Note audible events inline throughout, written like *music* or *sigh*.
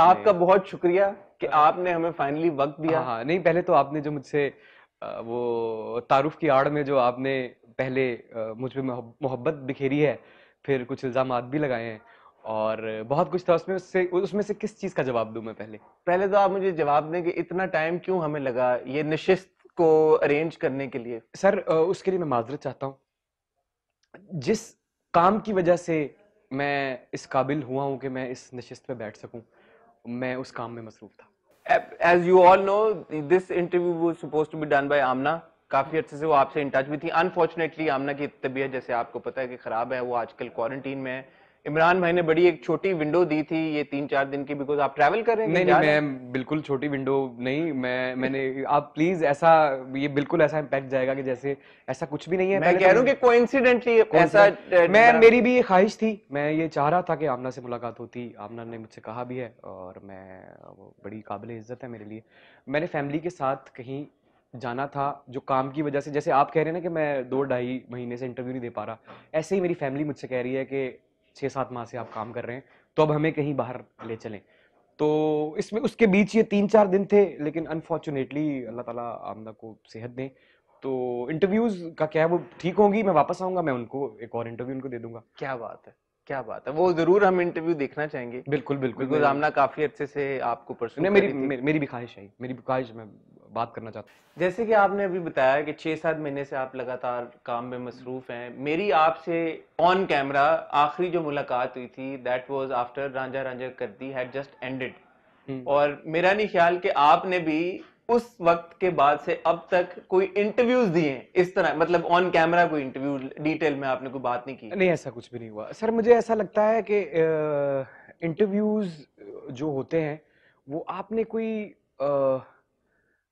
आपका बहुत शुक्रिया कि हाँ। आपने हमें फाइनली वक्त दिया हाँ, हाँ नहीं पहले तो आपने जो मुझसे वो तारुफ की आड़ में जो आपने पहले मुझ पर मोहब्बत बिखेरी है फिर कुछ इल्ज़ाम भी लगाए हैं और बहुत कुछ था उसमें उससे उसमें से किस चीज़ का जवाब दूं मैं पहले पहले तो आप मुझे जवाब दें कि इतना टाइम क्यों हमें लगा ये नशिस्त को अरेंज करने के लिए सर उसके लिए मैं माजरत चाहता हूँ जिस काम की वजह से मैं इस काबिल हुआ हूँ कि मैं इस नशिस्त पे बैठ सकूँ मैं उस काम में मसरूफ था as you all know this interview suppose to be done by Amna काफ़ी अच्छे से वो आपसे इन टच भी थी अनफॉर्चुनेटली आमना की तबीयत जैसे आपको पता है कि ख़राब है वो आजकल क्वारंटीन में है इमरान भाई ने बड़ी एक छोटी विंडो दी थी ये तीन चार दिन की बिकॉज आप ट्रैवल कर रहे हैं नहीं नहीं मैं बिल्कुल छोटी विंडो नहीं मैं मैंने आप प्लीज ऐसा ये बिल्कुल ऐसा इम्पैक्ट जाएगा कि जैसे ऐसा कुछ भी नहीं है मैं कह रहा तो हूँ कि कोइंसिडेंटली ऐसा मैं मेरी भी ये ख्वाहिश थी मैं ये चाह रहा था कि आमना से मुलाकात होती आमना ने मुझसे कहा भी है और मैं वो बड़ी काबिल इज्जत है मेरे लिए मैंने फैमिली के साथ कहीं जाना था जो काम की वजह से जैसे आप कह रहे हैं ना कि मैं दो ढाई महीने से इंटरव्यू नहीं दे पा रहा ऐसे ही मेरी फैमिली मुझसे कह रही है कि छः सात माह से आप काम कर रहे हैं तो अब हमें कहीं बाहर ले चलें तो इसमें उसके बीच ये तीन चार दिन थे लेकिन अनफॉर्चुनेटली अल्लाह ताला आमदा को सेहत दें तो इंटरव्यूज का क्या है वो ठीक होंगी मैं वापस आऊंगा मैं उनको एक और इंटरव्यू उनको दे दूंगा क्या बात है क्या बात है वो जरूर हम इंटरव्यू देखना चाहेंगे बिल्कुल बिल्कुल बिल्कुल आमना काफी अच्छे से आपको मेरी मेरी भी ख्वाहिश है मेरी भी ख्वाहिश मैं बात करना चाहता हूँ जैसे कि आपने अभी बताया कि छह सात महीने से आप लगातार काम में मसरूफ़ हैं मेरी आपसे ऑन कैमरा आखिरी जो मुलाकात हुई थी that was after Ranjha Ranjha कर दी हैड जस्ट एंडेड और मेरा नहीं ख्याल कि आपने भी उस वक्त के बाद से अब तक कोई इंटरव्यूज दिए इस तरह मतलब ऑन कैमरा कोई इंटरव्यू डिटेल में आपने कोई बात नहीं की नहीं ऐसा कुछ भी नहीं हुआ सर मुझे ऐसा लगता है कि इंटरव्यूज जो होते हैं वो आपने कोई आ,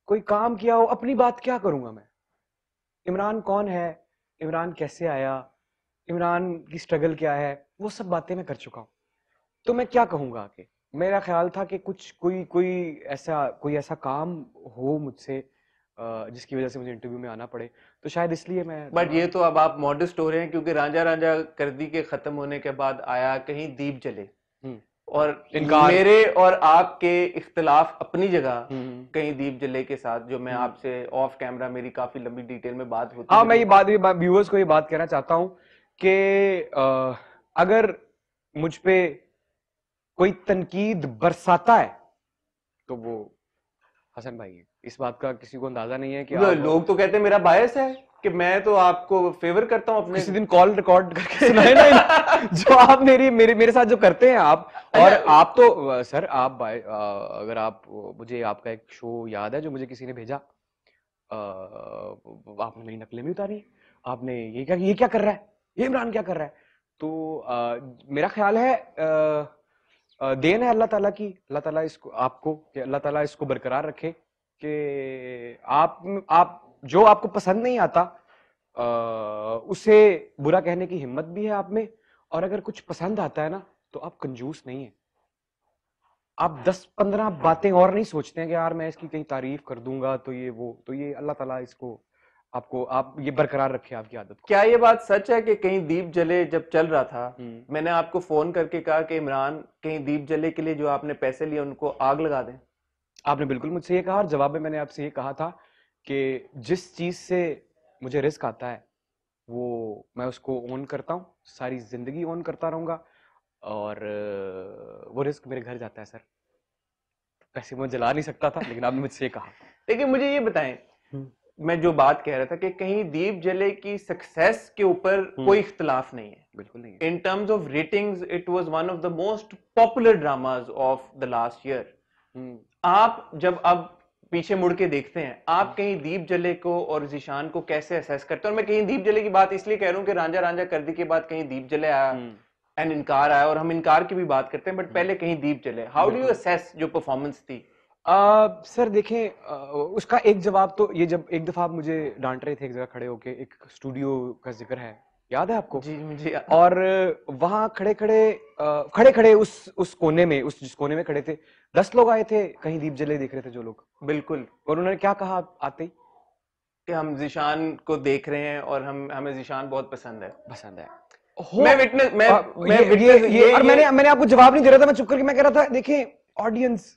कोई काम किया हो अपनी बात क्या करूंगा मैं इमरान कौन है इमरान कैसे आया इमरान की स्ट्रगल क्या है वो सब बातें मैं कर चुका हूँ तो मैं क्या कहूँगा आके मेरा ख्याल था कि कुछ कोई कोई ऐसा कोई ऐसा काम हो मुझसे जिसकी वजह से मुझे इंटरव्यू में आना पड़े तो शायद इसलिए मैं बट ये तो अब आप मॉडस्ट हो रहे हैं क्योंकि राजा राजा करदी के खत्म होने के बाद आया कहीं दीप जले हम्म। और इनकार मेरे और आपके इख्तलाफ अपनी जगह हम्म। कहीं दीप जले के साथ जो मैं हम्म। आपसे ऑफ कैमरा मेरी काफी लंबी डिटेल में बात होती हाँ मैं ये बात भी व्यूअर्स को ये बात कहना चाहता हूँ कि अगर मुझ पे कोई तनकीद बरसाता है तो वो हसन भाई है इस बात का किसी को अंदाजा नहीं है कि लोग तो कहते हैं मेरा बायस है कि मैं तो आपको फेवर करता हूँ अपने किसी दिन कॉल रिकॉर्ड करके सुनाए ना *laughs* जो आप मेरी मेरे मेरे साथ जो करते हैं आप अच्छा। और आप तो सर आप भाई अगर आप मुझे आपका एक शो याद है जो मुझे किसी ने भेजा आ, आपने मेरी नकलें भी उतारी आपने ये क्या ये क्या कर रहा है ये इमरान क्या कर रहा है तो आ, मेरा ख्याल है आ, देन है अल्लाह ताला की अल्लाह ताला इसको आपको कि अल्लाह ताला इसको बरकरार रखे कि आप आप जो आपको पसंद नहीं आता आ, उसे बुरा कहने की हिम्मत भी है आप में और अगर कुछ पसंद आता है ना तो आप कंजूस नहीं है आप 10-15 बातें और नहीं सोचते हैं कि यार मैं इसकी कहीं तारीफ कर दूंगा तो ये वो तो ये अल्लाह ताला इसको आपको आप ये बरकरार रखे आपकी आदत क्या ये बात सच है कि कहीं दीप जले जब चल रहा था हम्म। मैंने आपको फोन करके कहा कि इमरान कहीं दीप जले के लिए जो आपने पैसे लिए उनको आग लगा दें आपने बिल्कुल मुझसे ये कहा और जवाब में मैंने आपसे ये कहा था कि जिस चीज़ से मुझे रिस्क आता है वो मैं उसको ओन करता हूँ सारी ज़िंदगी ओन करता रहूँगा और वो रिस्क मेरे घर जाता है सर पैसे मैं जला नहीं सकता था लेकिन आपने मुझसे कहा लेकिन मुझे ये बताएं हम्म। मैं जो बात कह रहा था कि कहीं दीप जले की सक्सेस के ऊपर हम्म। कोई इख्तलाफ नहीं है बिल्कुल नहीं in terms of rating it was one of the most popular dramas of the last year आप जब अब पीछे मुड़ के देखते हैं आप हाँ। कहीं दीप जले को और जिशान को कैसे असेस करते हैं और मैं कहीं दीप जले की बात इसलिए कह रहा हूँ कि रांझा रांझा कर दी के बाद कहीं दीप जले आया एंड हम्म। इनकार आया और हम इनकार की भी बात करते हैं बट हम्म। पहले Kahin Deep Jale how do you assess जो परफॉर्मेंस थी आ, सर देखें आ, उसका एक जवाब तो ये जब एक दफ़ा आप मुझे डांट रहे थे एक जगह खड़े होके एक स्टूडियो का जिक्र है याद है आपको जी मुझे और वहाँ खड़े खड़े खड़े खड़े उस उस कोने में उस जिस कोने में खड़े थे दस लोग आए थे कहीं दीप जले देख रहे थे जो लोग बिल्कुल और उन्होंने क्या कहा आते ही कि हम जिशान को देख रहे हैं और हम हमें जिशान बहुत पसंद है पसंद है मैं विटनेस मैं आ, मैं ये, विटनेस ये, ये, और ये, मैंने मैंने आपको जवाब नहीं दे रहा था मैं चुप करके मैं कह रहा था देखिए ऑडियंस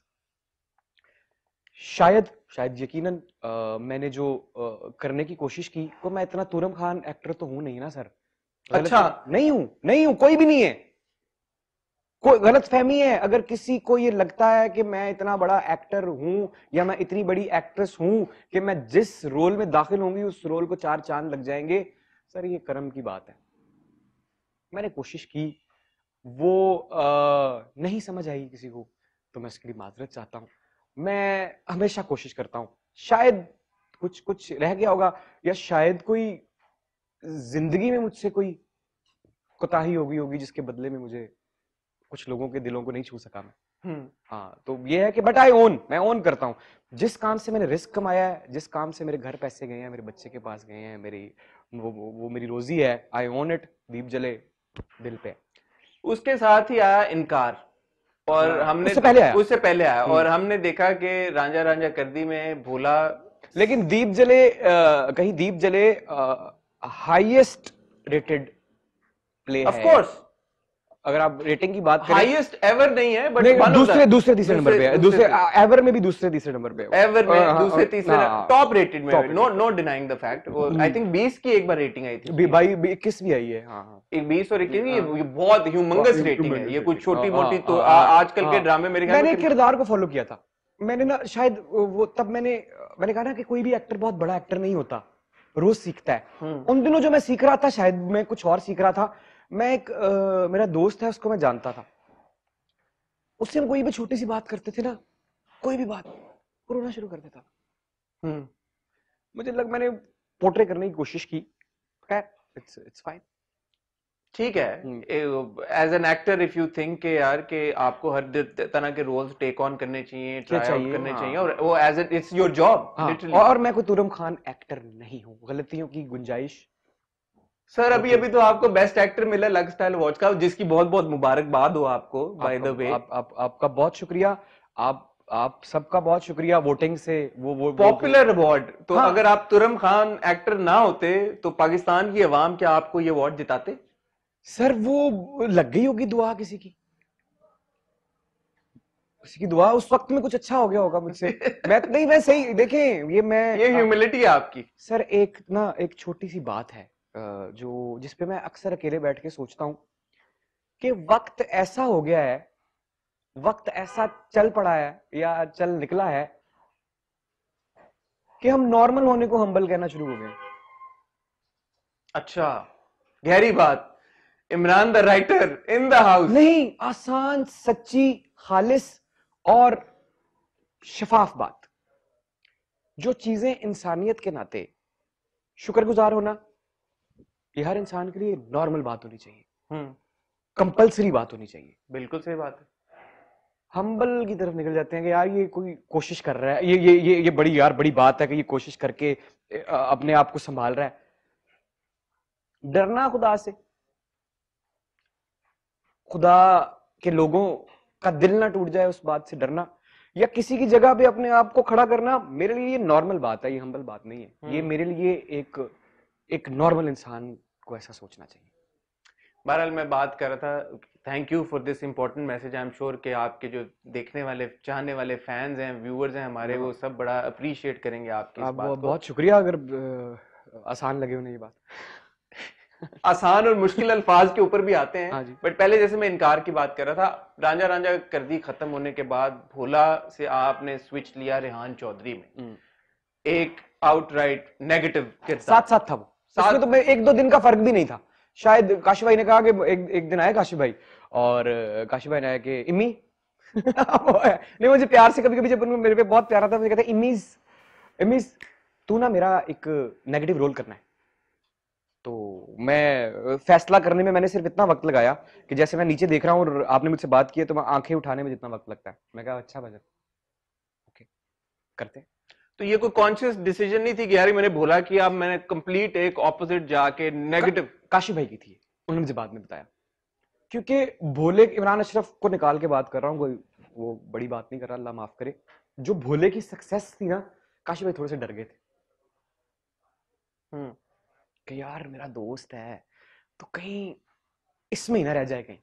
शायद शायद यकीनन आ, मैंने जो आ, करने की कोशिश की को मैं इतना तुरम खान एक्टर तो हूं नहीं ना सर अच्छा नहीं हूं नहीं हूं कोई भी नहीं है कोई गलत फहमी है अगर किसी को ये लगता है कि मैं इतना बड़ा एक्टर हूं या मैं इतनी बड़ी एक्ट्रेस हूं कि मैं जिस रोल में दाखिल होंगी उस रोल को चार चांद लग जाएंगे सर ये कर्म की बात है मैंने कोशिश की वो आ, नहीं समझ आई किसी को तो मैं इसके लिए माजरत चाहता हूँ मैं हमेशा कोशिश करता हूँ शायद कुछ कुछ रह गया होगा या शायद कोई जिंदगी में मुझसे कोई कोताही हो गई होगी जिसके बदले में मुझे कुछ लोगों के दिलों को नहीं छू सका मैं हम्म। हाँ तो ये है कि बट आई ओन मैं ओन करता हूँ जिस काम से मैंने रिस्क कमाया है जिस काम से मेरे घर पैसे गए हैं मेरे बच्चे के पास गए हैं मेरी वो वो मेरी रोजी है आई ओन इट दीप जले दिल पे उसके साथ ही आया इनकार और हाँ। हमने उससे पहले आया उससे पहले आया हम्म। और हमने देखा कि रांझा रांझा करदी में भोला लेकिन दीप जले आ, Kahin Deep Jale highest rated play of course अगर आप रेटिंग की बात करें हाईएस्ट एवर नहीं है बट दूसरे दूसरे दूसरे तीसरे नंबर पे है दूसरे एवर में भी दूसरे तीसरे नंबर पे एवर में हाँ, हाँ, दूसरे हाँ, तीसरे टॉप रेटेड में no no denying the fact I think 20 की एक बार रेटिंग आई थी भाई 21 भी आई है हां हां 20 और 21 ये बहुत ह्यूमंगस रेटिंग है ये कुछ छोटी मोटी तो आजकल के ड्रामे मेरे ख्याल में मैंने किरदार को फॉलो किया था मैंने ना शायद वो तब मैंने मैंने कहा ना कि कोई भी एक्टर बहुत बड़ा एक्टर नहीं होता रोज सीखता है हम्म। उन दिनों जो मैं सीख रहा था शायद मैं कुछ और सीख रहा था मैं एक आ, मेरा दोस्त है उसको मैं जानता था उससे हम कोई भी छोटी सी बात करते थे ना कोई भी बात रोना शुरू कर देता था हम्म। मुझे लग मैंने पोर्ट्रे करने की कोशिश की खैर इट्स इट्स फाइन ठीक है as an actor if you think के यार के आपको हर तरह के रोल्स टेक ऑन करने चाहिए ट्राई चाहिए, करने हाँ। चाहिए और वो एज इट्स योर जॉब और मैं कोई तुरम खान एक्टर नहीं हूँ गलतियों की गुंजाइश सर अभी अभी तो आपको बेस्ट एक्टर मिला लग स्टाइल वॉच का जिसकी बहुत बहुत मुबारकबाद हो आपको बाय द वे आपका बहुत शुक्रिया आप आप सबका बहुत शुक्रिया वोटिंग से वो वो पॉपुलर अवार्ड तो हाँ। अगर आप तुरम खान एक्टर ना होते तो पाकिस्तान की अवाम क्या आपको ये अवार्ड जिताते सर वो लग गई होगी दुआ किसी की किसी की दुआ उस वक्त में कुछ अच्छा हो गया होगा मुझसे *laughs* मैं नहीं मैं सही देखें ये मैं ये ह्यूमिलिटी है आपकी सर एक ना एक छोटी सी बात है जो जिस पे मैं अक्सर अकेले बैठ के सोचता हूं कि वक्त ऐसा हो गया है वक्त ऐसा चल पड़ा है या चल निकला है कि हम नॉर्मल होने को हम्बल कहना शुरू हो गए अच्छा गहरी बात Imran the writer in the house नहीं आसान सच्ची खालिस और शफाफ बात जो चीजें इंसानियत के नाते शुक्रगुजार होना ये हर इंसान के लिए नॉर्मल बात होनी चाहिए हम्म। कंपल्सरी बात होनी चाहिए बिल्कुल सही बात है हम्बल की तरफ निकल जाते हैं कि यार ये कोई कोशिश कर रहा है ये ये ये ये बड़ी यार बड़ी बात है कि ये कोशिश करके अपने आप को संभाल रहा है डरना खुदा से खुदा के लोगों का दिल ना टूट जाए उस बात से डरना या किसी की जगह पे अपने आप को खड़ा करना मेरे लिए ये नॉर्मल बात है ये हम्बल बात नहीं है ये हम्म। मेरे लिए एक एक नॉर्मल इंसान आपको ऐसा सोचना चाहिए बहरहाल मैं बात कर रहा था thank you for this important message I am sure कि आपके जो देखने वाले चाहने वाले फैंस हैं व्यूअर्स हैं हमारे वो हाँ। सब बड़ा अप्रिशिएट करेंगे आपके आप इस बात बहुत शुक्रिया अगर आसान लगे उन्हें ये बात *laughs* आसान और मुश्किल अल्फाज के ऊपर भी आते हैं बट हाँ पहले जैसे मैं इनकार की बात कर रहा था रांझा रांझा कर दी खत्म होने के बाद भोला से आपने स्विच लिया रेहान चौधरी में हम्म। एक आउटराइट नेगेटिव के साथ साथ था वो उसमें तो मैं एक दो दिन का फर्क भी नहीं था शायद काशी भाई ने कहा कि एक एक दिन आए काशी भाई और काशी भाई ने आया कि इमी नहीं मुझे प्यार से कभी कभी जब मेरे पे बहुत प्यार आता मुझे कहते इमीज इमीज तू ना मेरा एक नेगेटिव रोल करना है तो मैं फैसला करने में मैंने सिर्फ इतना वक्त लगाया कि जैसे मैं नीचे देख रहा हूँ और आपने मुझसे बात की है तो मैं आंखें उठाने में जितना वक्त लगता है मैं कहा अच्छा बजट ओके करते हैं तो ये कोई कॉन्शियस डिसीजन नहीं थी कि यार मैंने बोला कि अब मैंने कंप्लीट एक ऑपोजिट जाके नेगेटिव काशी भाई की थी उन्होंने मुझे बाद में बताया क्योंकि भोले इमरान अशरफ को निकाल के बात कर रहा हूँ कोई वो बड़ी बात नहीं कर रहा अल्लाह माफ करे जो भोले की सक्सेस थी ना काशी भाई थोड़े से डर गए थे हम्म। कि यार मेरा दोस्त है तो कहीं इसमें ही ना रह जाए कहीं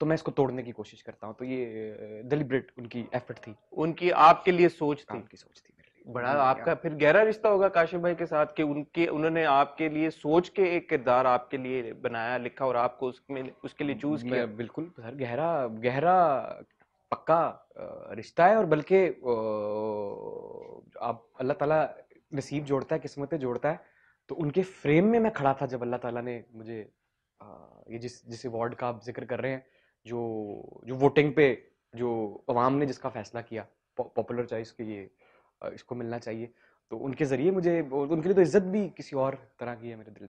तो मैं इसको तोड़ने की कोशिश करता हूँ तो ये डेलिब्रेट उनकी एफर्ट थी उनकी आपके लिए सोच थी उनकी सोच थी बड़ा हम्म, आपका फिर गहरा रिश्ता होगा काशिम भाई के साथ कि उनके उन्होंने आपके लिए सोच के एक किरदार आपके लिए बनाया लिखा और आपको उसमें उसके लिए चूज किया बिल्कुल सर गहरा गहरा पक्का रिश्ता है और बल्कि आप अल्लाह ताला नसीब जोड़ता है किस्मतें जोड़ता है तो उनके फ्रेम में मैं खड़ा था जब अल्लाह ताला ने मुझे ये जिस जिस अवार्ड का आप जिक्र कर रहे हैं जो जो वोटिंग पे जो अवाम ने जिसका फैसला किया पॉपुलर चॉइस के ये इसको मिलना चाहिए तो उनके ज़रिए मुझे उनके लिए तो इज़्ज़त भी किसी और तरह की है मेरे दिल